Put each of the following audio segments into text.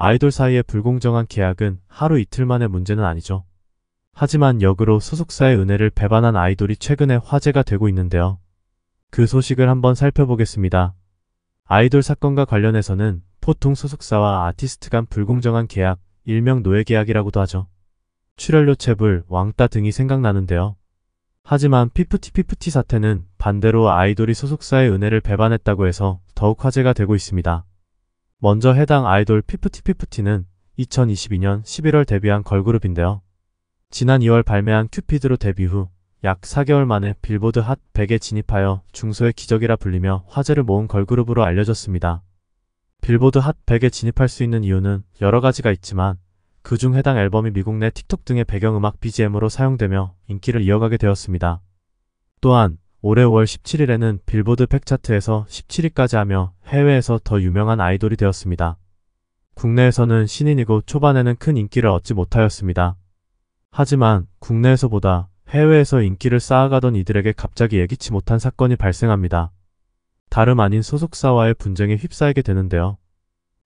아이돌 사이의 불공정한 계약은 하루 이틀 만의 문제는 아니죠. 하지만 역으로 소속사의 은혜를 배반한 아이돌이 최근에 화제가 되고 있는데요. 그 소식을 한번 살펴보겠습니다. 아이돌 사건과 관련해서는 보통 소속사와 아티스트 간 불공정한 계약, 일명 노예계약이라고도 하죠. 출연료 체불, 왕따 등이 생각나는데요. 하지만 피프티피프티 사태는 반대로 아이돌이 소속사의 은혜를 배반했다고 해서 더욱 화제가 되고 있습니다. 먼저 해당 아이돌 피프티피프티는 2022년 11월 데뷔한 걸그룹인데요. 지난 2월 발매한 큐피드로 데뷔 후 약 4개월 만에 빌보드 핫 100에 진입하여 중소의 기적이라 불리며 화제를 모은 걸그룹으로 알려졌습니다. 빌보드 핫 100에 진입할 수 있는 이유는 여러 가지가 있지만 그중 해당 앨범이 미국 내 틱톡 등의 배경음악 BGM으로 사용되며 인기를 이어가게 되었습니다. 또한 올해 5월 17일에는 빌보드 팩차트에서 17위까지 하며 해외에서 더 유명한 아이돌이 되었습니다. 국내에서는 신인이고 초반에는 큰 인기를 얻지 못하였습니다. 하지만 국내에서보다 해외에서 인기를 쌓아가던 이들에게 갑자기 예기치 못한 사건이 발생합니다. 다름 아닌 소속사와의 분쟁에 휩싸이게 되는데요.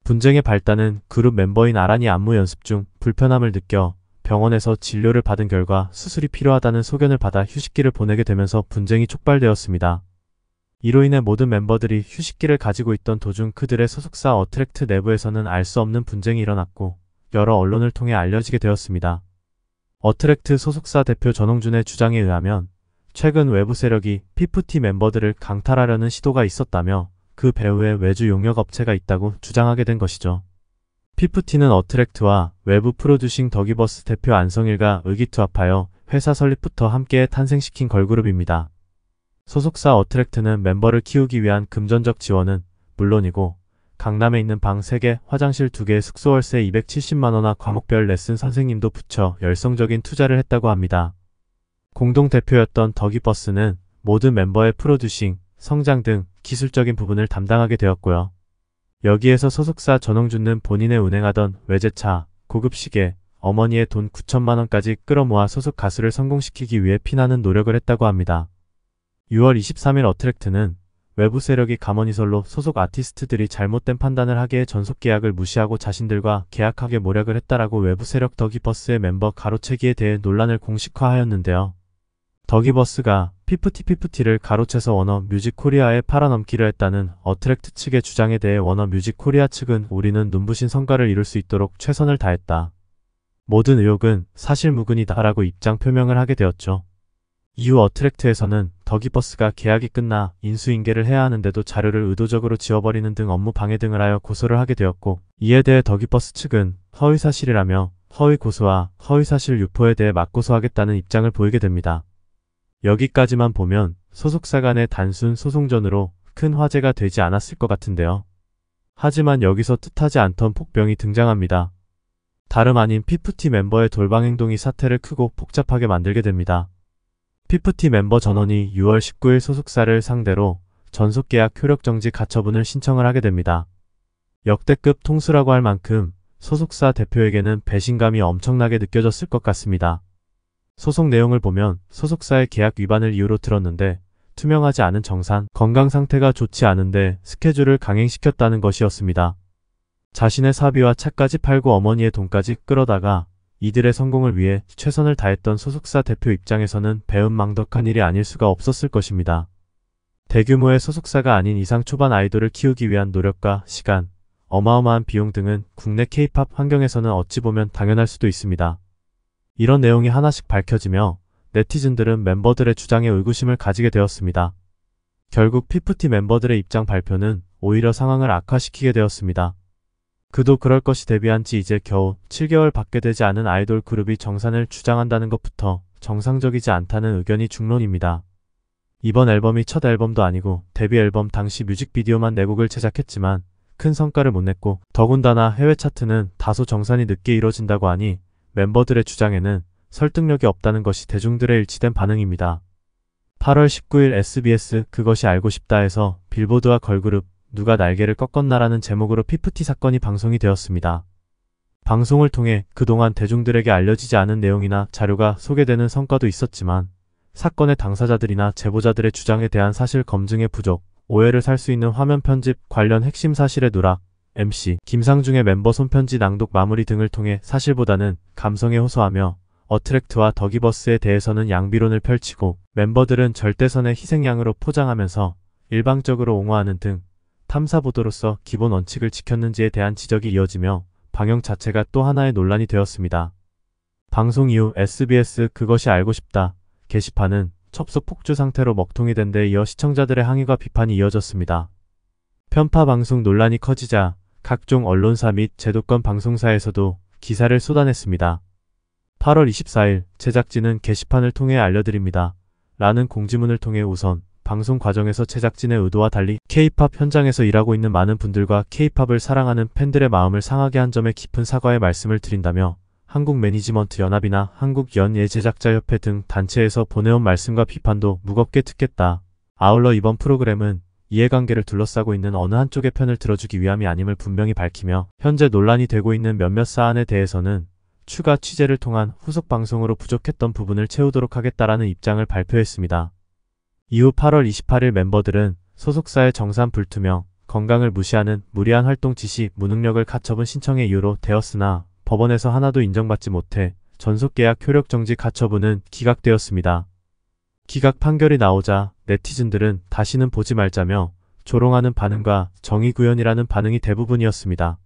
분쟁의 발단은 그룹 멤버인 아란이 안무 연습 중 불편함을 느껴 병원에서 진료를 받은 결과 수술이 필요하다는 소견을 받아 휴식기를 보내게 되면서 분쟁이 촉발되었습니다. 이로 인해 모든 멤버들이 휴식기를 가지고 있던 도중 그들의 소속사 어트랙트 내부에서는 알 수 없는 분쟁이 일어났고 여러 언론을 통해 알려지게 되었습니다. 어트랙트 소속사 대표 전홍준의 주장에 의하면 최근 외부 세력이 피프티 멤버들을 강탈하려는 시도가 있었다며 그 배후에 외주 용역 업체가 있다고 주장하게 된 것이죠. 피프티는 어트랙트와 외부 프로듀싱 더기버스 대표 안성일과 의기투합하여 회사 설립부터 함께 탄생시킨 걸그룹입니다. 소속사 어트랙트는 멤버를 키우기 위한 금전적 지원은 물론이고 강남에 있는 방 3개, 화장실 2개, 숙소 월세 2 7 0만원과 과목별 레슨 선생님도 붙여 열성적인 투자를 했다고 합니다. 공동 대표였던 더기버스는 모든 멤버의 프로듀싱, 성장 등 기술적인 부분을 담당하게 되었고요. 여기에서 소속사 전홍준은 본인의 운행하던 외제차, 고급 시계, 어머니의 돈 9천만원까지 끌어모아 소속 가수를 성공시키기 위해 피나는 노력을 했다고 합니다. 6월 23일 어트랙트는 외부 세력이 감언이설로 소속 아티스트들이 잘못된 판단을 하기에 전속 계약을 무시하고 자신들과 계약하게 모략을 했다라고 외부 세력 더기버스의 멤버 가로채기에 대해 논란을 공식화하였는데요. 더기버스가 피프티피프티를 가로채서 워너 뮤직 코리아에 팔아넘기려 했다는 어트랙트 측의 주장에 대해 워너 뮤직 코리아 측은 우리는 눈부신 성과를 이룰 수 있도록 최선을 다했다. 모든 의혹은 사실무근이다라고 입장 표명을 하게 되었죠. 이후 어트랙트에서는 더기버스가 계약이 끝나 인수인계를 해야 하는데도 자료를 의도적으로 지워버리는 등 업무 방해 등을 하여 고소를 하게 되었고 이에 대해 더기버스 측은 허위사실이라며 허위 고소와 허위사실 유포에 대해 맞고소하겠다는 입장을 보이게 됩니다. 여기까지만 보면 소속사 간의 단순 소송전으로 큰 화제가 되지 않았을 것 같은데요. 하지만 여기서 뜻하지 않던 폭병이 등장합니다. 다름 아닌 피프티 멤버의 돌방 행동이 사태를 크고 복잡하게 만들게 됩니다. 피프티 멤버 전원이 6월 19일 소속사를 상대로 전속계약 효력정지 가처분을 신청을 하게 됩니다. 역대급 통수라고 할 만큼 소속사 대표에게는 배신감이 엄청나게 느껴졌을 것 같습니다. 소송 내용을 보면 소속사의 계약 위반을 이유로 들었는데 투명하지 않은 정산, 건강 상태가 좋지 않은데 스케줄을 강행시켰다는 것이었습니다. 자신의 사비와 차까지 팔고 어머니의 돈까지 끌어다가 이들의 성공을 위해 최선을 다했던 소속사 대표 입장에서는 배은망덕한 일이 아닐 수가 없었을 것입니다. 대규모의 소속사가 아닌 이상 초반 아이돌을 키우기 위한 노력과 시간, 어마어마한 비용 등은 국내 케이팝 환경에서는 어찌 보면 당연할 수도 있습니다. 이런 내용이 하나씩 밝혀지며 네티즌들은 멤버들의 주장에 의구심을 가지게 되었습니다. 결국 피프티 멤버들의 입장 발표는 오히려 상황을 악화시키게 되었습니다. 그도 그럴 것이 대비한 지 이제 겨우 7개월밖에 되지 않은 아이돌 그룹이 정산을 주장한다는 것부터 정상적이지 않다는 의견이 중론입니다. 이번 앨범이 첫 앨범도 아니고 데뷔 앨범 당시 뮤직비디오만 4곡을 제작했지만 큰 성과를 못 냈고 더군다나 해외 차트는 다소 정산이 늦게 이뤄진다고 하니 멤버들의 주장에는 설득력이 없다는 것이 대중들의 일치된 반응입니다. 8월 19일 SBS 그것이 알고 싶다에서 빌보드와 걸그룹 누가 날개를 꺾었나라는 제목으로 피프티 사건이 방송이 되었습니다. 방송을 통해 그동안 대중들에게 알려지지 않은 내용이나 자료가 소개되는 성과도 있었지만 사건의 당사자들이나 제보자들의 주장에 대한 사실 검증의 부족, 오해를 살 수 있는 화면 편집 관련 핵심 사실의 누락, MC 김상중의 멤버 손편지 낭독 마무리 등을 통해 사실보다는 감성에 호소하며 어트랙트와 더기버스에 대해서는 양비론을 펼치고 멤버들은 절대선의 희생양으로 포장하면서 일방적으로 옹호하는 등 탐사보도로서 기본 원칙을 지켰는지에 대한 지적이 이어지며 방영 자체가 또 하나의 논란이 되었습니다. 방송 이후 SBS 그것이 알고 싶다 게시판은 첩속 폭주 상태로 먹통이 된 데 이어 시청자들의 항의가 비판이 이어졌습니다. 편파 방송 논란이 커지자 각종 언론사 및 제도권 방송사에서도 기사를 쏟아냈습니다. 8월 24일 제작진은 게시판을 통해 알려드립니다. 라는 공지문을 통해 우선 방송 과정에서 제작진의 의도와 달리 K-팝 현장에서 일하고 있는 많은 분들과 K-팝을 사랑하는 팬들의 마음을 상하게 한 점에 깊은 사과의 말씀을 드린다며 한국 매니지먼트 연합이나 한국 연예 제작자 협회 등 단체에서 보내온 말씀과 비판도 무겁게 듣겠다. 아울러 이번 프로그램은 이해관계를 둘러싸고 있는 어느 한쪽의 편을 들어주기 위함이 아님을 분명히 밝히며 현재 논란이 되고 있는 몇몇 사안에 대해서는 추가 취재를 통한 후속 방송으로 부족했던 부분을 채우도록 하겠다라는 입장을 발표했습니다. 이후 8월 28일 멤버들은 소속사의 정산 불투명, 건강을 무시하는 무리한 활동 지시, 무능력을 가처분 신청의 이유로 되었으나 법원에서 하나도 인정받지 못해 전속계약 효력정지 가처분은 기각되었습니다. 기각 판결이 나오자 네티즌들은 다시는 보지 말자며 조롱하는 반응과 정의구현이라는 반응이 대부분이었습니다.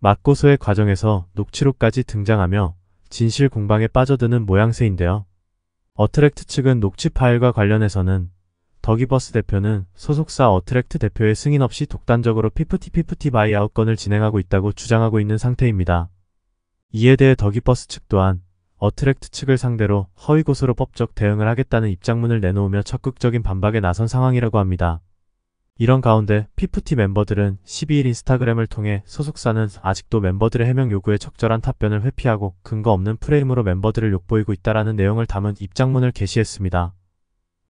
막고소의 과정에서 녹취록까지 등장하며 진실 공방에 빠져드는 모양새인데요. 어트랙트 측은 녹취 파일과 관련해서는 더기버스 대표는 소속사 어트랙트 대표의 승인 없이 독단적으로 피프티피프티 바이아웃 건을 진행하고 있다고 주장하고 있는 상태입니다. 이에 대해 더기버스 측 또한 어트랙트 측을 상대로 허위고소로 법적 대응을 하겠다는 입장문을 내놓으며 적극적인 반박에 나선 상황이라고 합니다. 이런 가운데 피프티 멤버들은 12일 인스타그램을 통해 소속사는 아직도 멤버들의 해명 요구에 적절한 답변을 회피하고 근거 없는 프레임으로 멤버들을 욕보이고 있다라는 내용을 담은 입장문을 게시했습니다.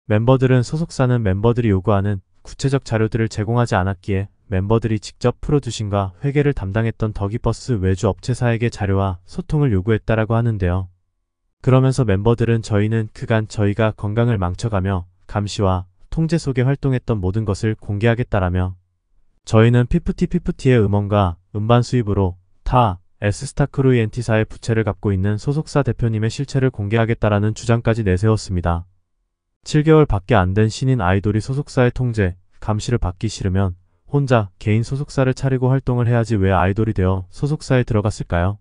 멤버들은 소속사는 멤버들이 요구하는 구체적 자료들을 제공하지 않았기에 멤버들이 직접 프로듀싱과 회계를 담당했던 더기버스 외주 업체사에게 자료와 소통을 요구했다라고 하는데요. 그러면서 멤버들은 저희는 그간 저희가 건강을 망쳐가며 감시와 통제 속에 활동했던 모든 것을 공개하겠다라며 저희는 피프티피프티의 음원과 음반 수입으로 타 에스스타크루 이엔티사의 부채를 갚고 있는 소속사 대표님의 실체를 공개하겠다라는 주장까지 내세웠습니다. 7개월 밖에 안 된 신인 아이돌이 소속사의 통제, 감시를 받기 싫으면 혼자 개인 소속사를 차리고 활동을 해야지 왜 아이돌이 되어 소속사에 들어갔을까요?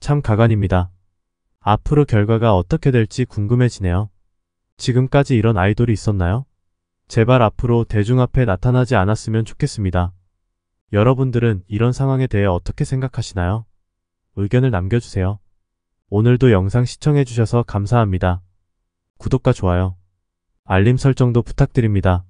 참 가관입니다. 앞으로 결과가 어떻게 될지 궁금해지네요. 지금까지 이런 아이돌이 있었나요? 제발 앞으로 대중 앞에 나타나지 않았으면 좋겠습니다. 여러분들은 이런 상황에 대해 어떻게 생각하시나요? 의견을 남겨주세요. 오늘도 영상 시청해주셔서 감사합니다. 구독과 좋아요, 알림 설정도 부탁드립니다.